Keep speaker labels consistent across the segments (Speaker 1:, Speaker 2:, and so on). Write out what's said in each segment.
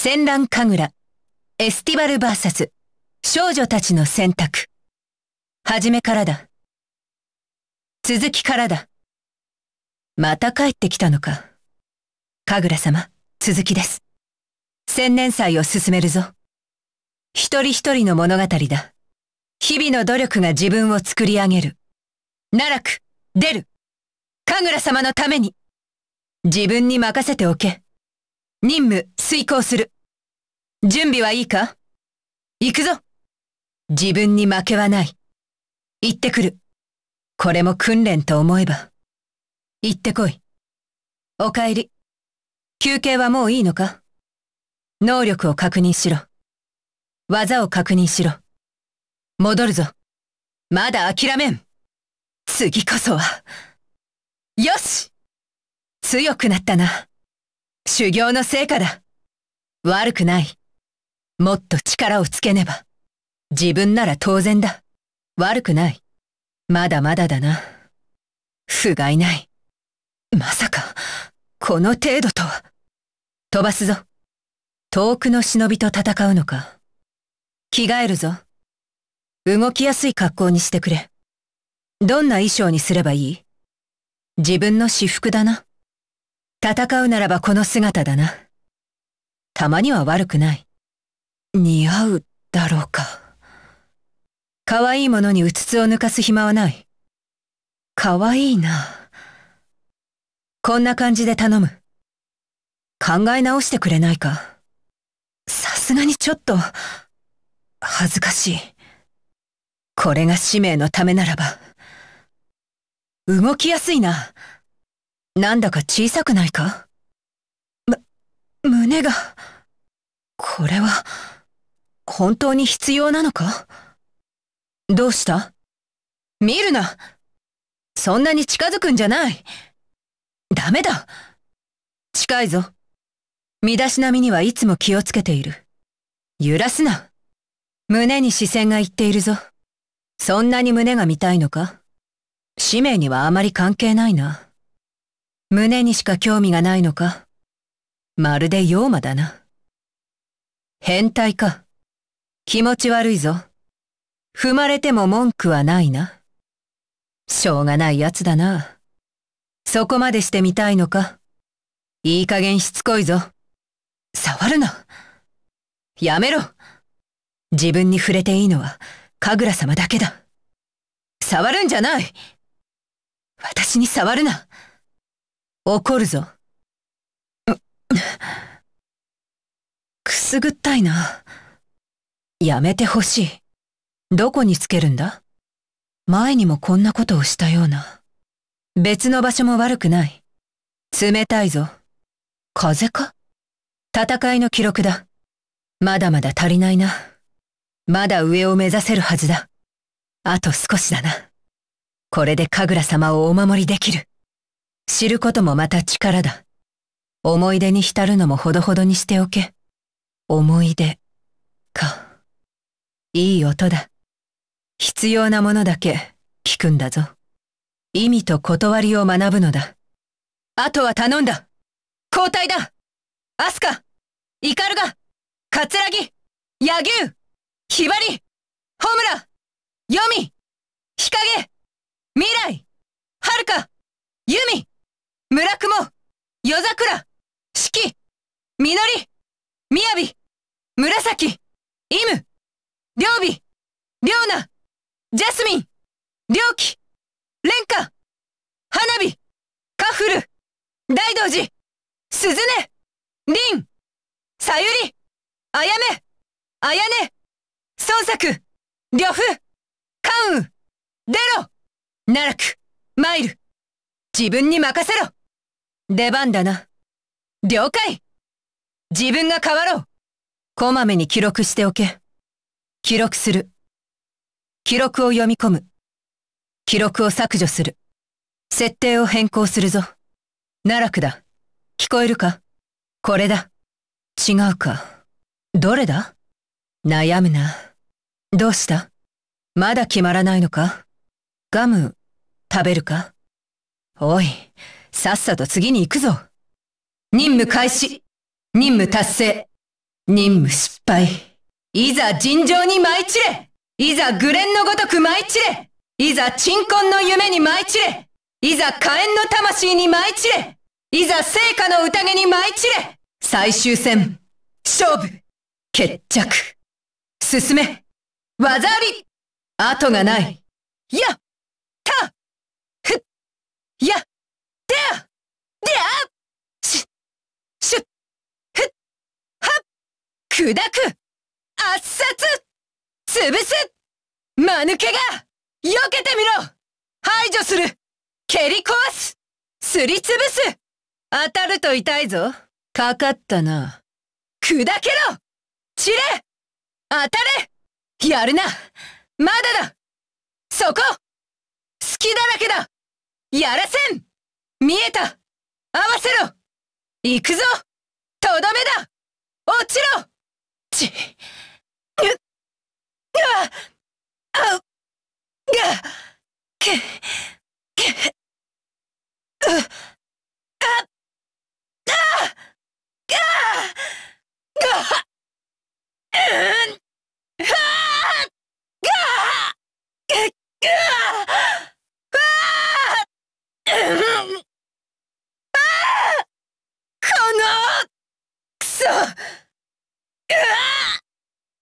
Speaker 1: 戦乱神楽、エスティバル VS、少女たちの選択。はじめからだ。続きからだ。また帰ってきたのか。神楽様、続きです。千年祭を進めるぞ。一人一人の物語だ。日々の努力が自分を作り上げる。奈落、出る。神楽様のために。自分に任せておけ。任務遂行する。準備はいいか行くぞ自分に負けはない。行ってくる。これも訓練と思えば。行ってこい。お帰り。休憩はもういいのか能力を確認しろ。技を確認しろ。戻るぞ。まだ諦めん。次こそは。よし強くなったな。修行の成果だ。悪くない。もっと力をつけねば。自分なら当然だ。悪くない。まだまだだな。不甲斐ない。まさか、この程度とは。飛ばすぞ。遠くの忍びと戦うのか。着替えるぞ。動きやすい格好にしてくれ。どんな衣装にすればいい自分の私服だな。戦うならばこの姿だな。たまには悪くない。似合うだろうか。可愛いものにうつつを抜かす暇はない。可愛いな。こんな感じで頼む。考え直してくれないか。さすがにちょっと、恥ずかしい。これが使命のためならば。動きやすいな。なんだか小さくないかむ、胸が、これは、本当に必要なのかどうした見るなそんなに近づくんじゃないダメだ近いぞ。身だしなみにはいつも気をつけている。揺らすな。胸に視線がいっているぞ。そんなに胸が見たいのか使命にはあまり関係ないな。胸にしか興味がないのかまるで妖魔だな。変態か。気持ち悪いぞ。踏まれても文句はないな。しょうがない奴だな。そこまでしてみたいのか。いい加減しつこいぞ。触るな。やめろ。自分に触れていいのは、神楽様だけだ。触るんじゃない私に触るな怒るぞ。くすぐったいな。やめてほしい。どこにつけるんだ前にもこんなことをしたような。別の場所も悪くない。冷たいぞ。風か戦いの記録だ。まだまだ足りないな。まだ上を目指せるはずだ。あと少しだな。これで神楽様をお守りできる。知ることもまた力だ。思い出に浸るのもほどほどにしておけ。思い出、か。いい音だ。必要なものだけ聞くんだぞ。意味と断りを学ぶのだ。あとは頼んだ交代だアスカイカルガカツラギュウ、ヒバリホムラヨミ日陰未来ハルかユミ村雲夜桜四季実り雅や紫イム両備両奈ジャスミン両旗蓮花花火カフル大道寺鈴音凛さゆりあやめあやね孫作呂布関羽出ろ奈落参る自分に任せろ出番だな。了解自分が変わろうこまめに記録しておけ。記録する。記録を読み込む。記録を削除する。設定を変更するぞ。奈落だ。聞こえるかこれだ。違うか。どれだ悩むな。どうしたまだ決まらないのかガム、食べるかおい。さっさと次に行くぞ。任務開始。任務達成。任務失敗。いざ尋常に舞い散れいざ愚連のごとく舞い散れいざ鎮魂の夢に舞い散れいざ火炎の魂に舞い散れいざ聖火の宴に舞い散れ最終戦、勝負、決着。進め、技あり後がない。やったふっや砕く圧殺潰す間抜けが避けてみろ排除する蹴り壊すすりつぶす当たると痛いぞかかったな砕けろ散れ当たれやるなまだだそこ隙だらけだやらせん見えた合わせろ行くぞとどめだ落ちろち。ぬ、が、あう、が、け、け、う、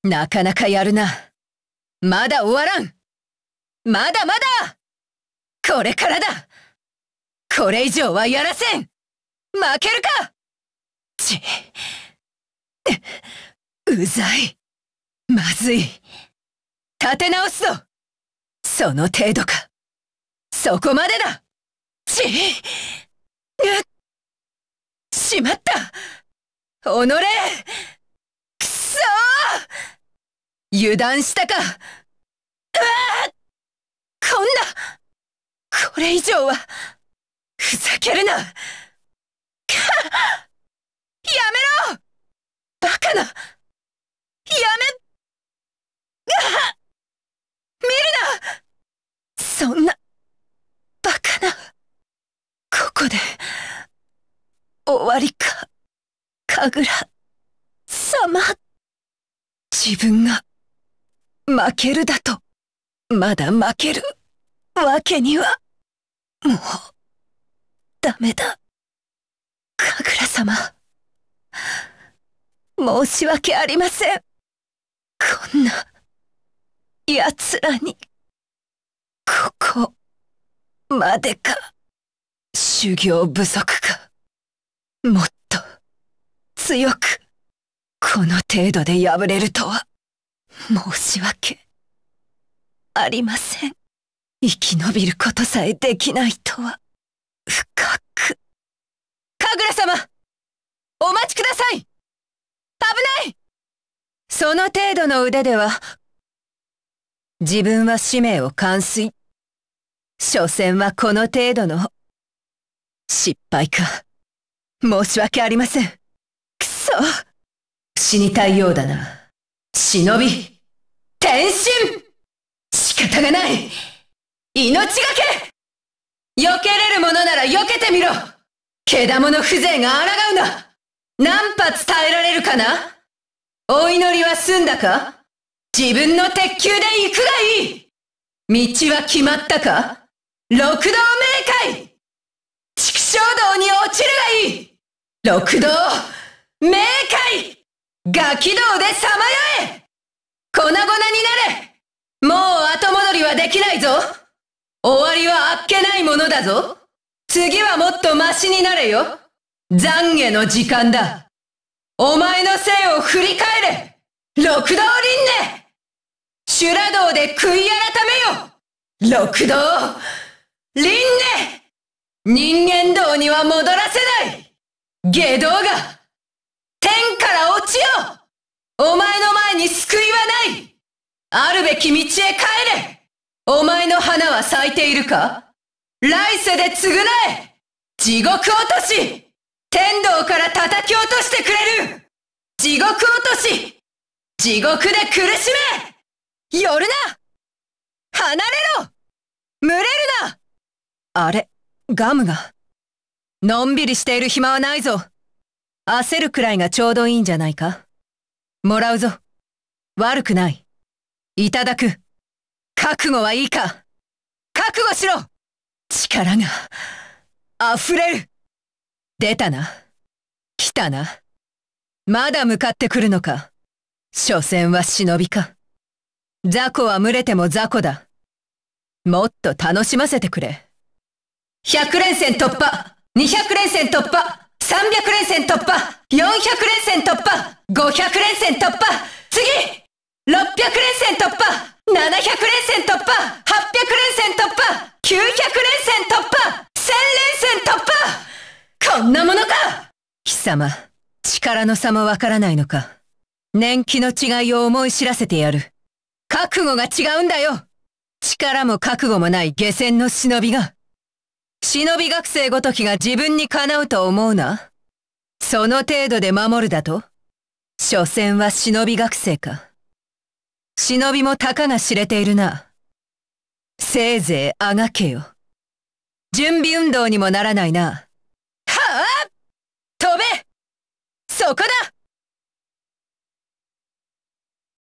Speaker 1: なかなかやるな。まだ終わらんまだまだこれからだこれ以上はやらせん負けるかち、うざい。まずい。立て直すぞその程度か。そこまでだち、うっしまった己油断したかうわこんなこれ以上はふざけるなやめろバカなやめあ見るなそんなバカなここで終わりか神楽様自分が負けるだと。まだ負ける。わけには。もう、ダメだ。神楽様。申し訳ありません。こんな、奴らに、ここ、までか。修行不足か。もっと、強く、この程度で破れるとは。申し訳ありません生き延びることさえできないとは深く神楽様お待ちください危ないその程度の腕では自分は使命を完遂所詮はこの程度の失敗か申し訳ありませんくそ死にたいようだな忍び方がない命がけ避けれるものなら避けてみろ毛玉の風情が抗うな何発耐えられるかなお祈りは済んだか自分の鉄球で行くがいい道は決まったか六道明快畜生道に落ちるがいい六道明快ガキ道でさまよえ粉々になれもう後戻りはできないぞ終わりはあっけないものだぞ次はもっとマシになれよ懺悔の時間だお前のせいを振り返れ六道輪廻修羅道で悔い改めよ六道輪廻人間道には戻らせない下道が天から落ちよお前の前に救いはないあるべき道へ帰れお前の花は咲いているか来世で償え地獄落とし天道から叩き落としてくれる地獄落とし地獄で苦しめ寄るな離れろ群れるなあれ、ガムが。のんびりしている暇はないぞ。焦るくらいがちょうどいいんじゃないかもらうぞ。悪くない。いただく。覚悟はいいか覚悟しろ力が、溢れる出たな。来たな。まだ向かってくるのか。所詮は忍びか。雑魚は群れても雑魚だ。もっと楽しませてくれ。100連戦突破 !200 連戦突破 !300 連戦突破 !400 連戦突破 !500 連戦突破次600連戦突破700連戦突破800連戦突破900連戦突破1000連戦突破こんなものか貴様力の差もわからないのか年季の違いを思い知らせてやる覚悟が違うんだよ力も覚悟もない下船の忍びが忍び学生ごときが自分にかなうと思うなその程度で守るだと所詮は忍び学生か忍びもたかが知れているな。せいぜいあがけよ。準備運動にもならないな。はあ飛べそこだ